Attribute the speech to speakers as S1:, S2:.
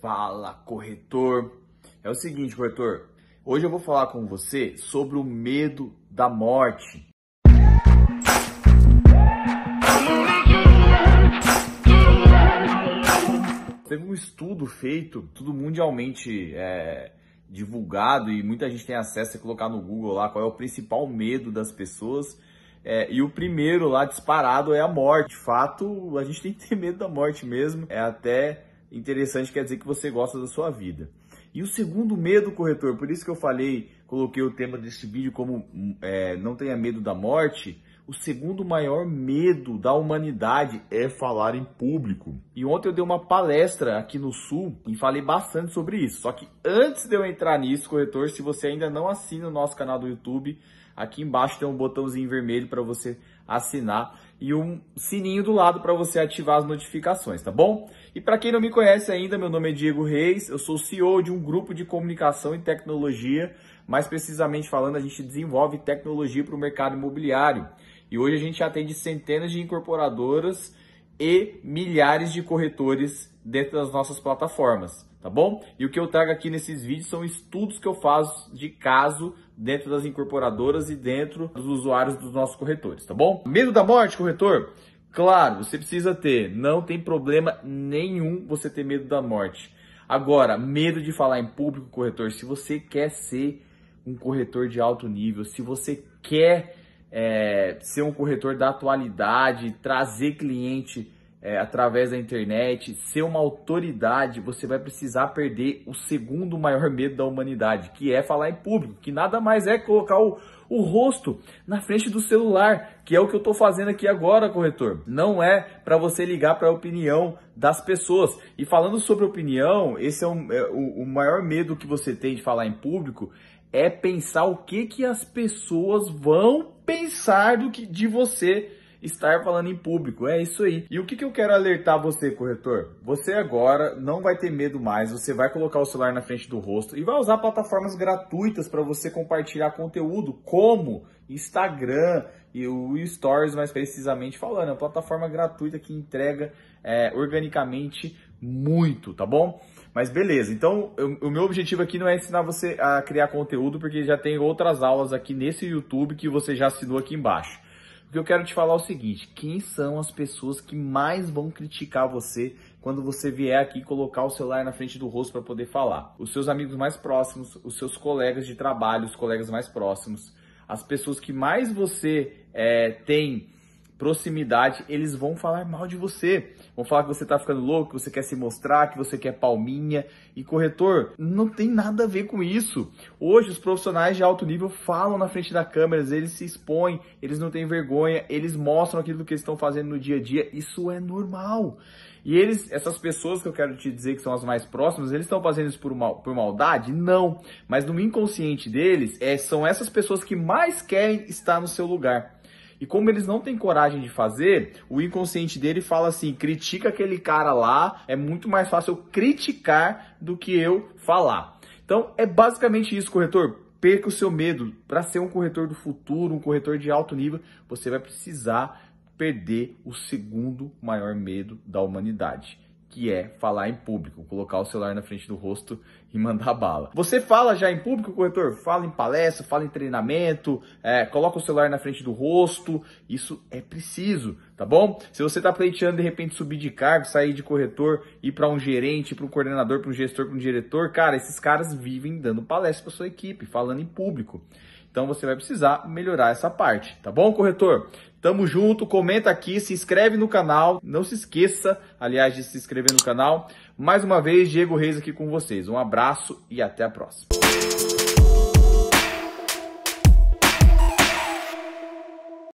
S1: Fala, corretor! É o seguinte, corretor. Hoje eu vou falar com você sobre o medo da morte. Teve um estudo feito, tudo mundialmente é, divulgado e muita gente tem acesso a colocar no Google lá qual é o principal medo das pessoas. É, e o primeiro lá disparado é a morte. De fato, a gente tem que ter medo da morte mesmo. É até interessante quer dizer que você gosta da sua vida. E o segundo medo, corretor, por isso que eu falei, coloquei o tema desse vídeo como é, não tenha medo da morte. O segundo maior medo da humanidade é falar em público. E ontem eu dei uma palestra aqui no Sul e falei bastante sobre isso. Só que antes de eu entrar nisso, corretor, se você ainda não assina o nosso canal do YouTube, aqui embaixo tem um botãozinho vermelho para você assinar e um sininho do lado para você ativar as notificações, tá bom? E para quem não me conhece ainda, meu nome é Diego Reis, eu sou CEO de um grupo de comunicação e tecnologia, mais precisamente falando, a gente desenvolve tecnologia para o mercado imobiliário. E hoje a gente atende centenas de incorporadoras e milhares de corretores dentro das nossas plataformas, tá bom? E o que eu trago aqui nesses vídeos são estudos que eu faço de caso dentro das incorporadoras e dentro dos usuários dos nossos corretores, tá bom? Medo da morte, corretor? Claro, você precisa ter, não tem problema nenhum você ter medo da morte. Agora, medo de falar em público, corretor, se você quer ser um corretor de alto nível, se você quer é, ser um corretor da atualidade, trazer cliente é, através da internet, ser uma autoridade, você vai precisar perder o segundo maior medo da humanidade, que é falar em público, que nada mais é colocar o, o rosto na frente do celular, que é o que eu estou fazendo aqui agora, corretor. Não é para você ligar para a opinião das pessoas. E falando sobre opinião, esse é, um, é o, o maior medo que você tem de falar em público, é pensar o que, que as pessoas vão pensar do que de você estar falando em público. É isso aí. E o que, que eu quero alertar você, corretor? Você agora não vai ter medo mais, você vai colocar o celular na frente do rosto e vai usar plataformas gratuitas para você compartilhar conteúdo, como Instagram e o Stories, mais precisamente falando. É uma plataforma gratuita que entrega é, organicamente muito, tá bom? Mas beleza, então eu, o meu objetivo aqui não é ensinar você a criar conteúdo, porque já tem outras aulas aqui nesse YouTube que você já assinou aqui embaixo. Porque eu quero te falar é o seguinte: quem são as pessoas que mais vão criticar você quando você vier aqui colocar o celular na frente do rosto para poder falar? Os seus amigos mais próximos, os seus colegas de trabalho, os colegas mais próximos, as pessoas que mais você é, tem proximidade, eles vão falar mal de você. Vão falar que você tá ficando louco, que você quer se mostrar, que você quer palminha. E corretor, não tem nada a ver com isso. Hoje os profissionais de alto nível falam na frente da câmera, eles se expõem, eles não têm vergonha, eles mostram aquilo que eles estão fazendo no dia a dia. Isso é normal. E eles, essas pessoas que eu quero te dizer que são as mais próximas, eles estão fazendo isso por, mal, por maldade? Não. Mas no inconsciente deles, é, são essas pessoas que mais querem estar no seu lugar. E como eles não têm coragem de fazer, o inconsciente dele fala assim: critica aquele cara lá, é muito mais fácil eu criticar do que eu falar. Então é basicamente isso, corretor. Perca o seu medo. Para ser um corretor do futuro, um corretor de alto nível, você vai precisar perder o segundo maior medo da humanidade, que é falar em público, colocar o celular na frente do rosto e mandar bala. Você fala já em público, corretor? Fala em palestra, fala em treinamento, é, coloca o celular na frente do rosto, isso é preciso, tá bom? Se você está pleiteando de repente subir de cargo, sair de corretor, ir para um gerente, para um coordenador, para um gestor, para um diretor, cara, esses caras vivem dando palestra para sua equipe, falando em público. Então você vai precisar melhorar essa parte, tá bom, corretor? Tamo junto, comenta aqui, se inscreve no canal, não se esqueça, aliás, de se inscrever no canal. Mais uma vez, Diego Reis aqui com vocês. Um abraço e até a próxima.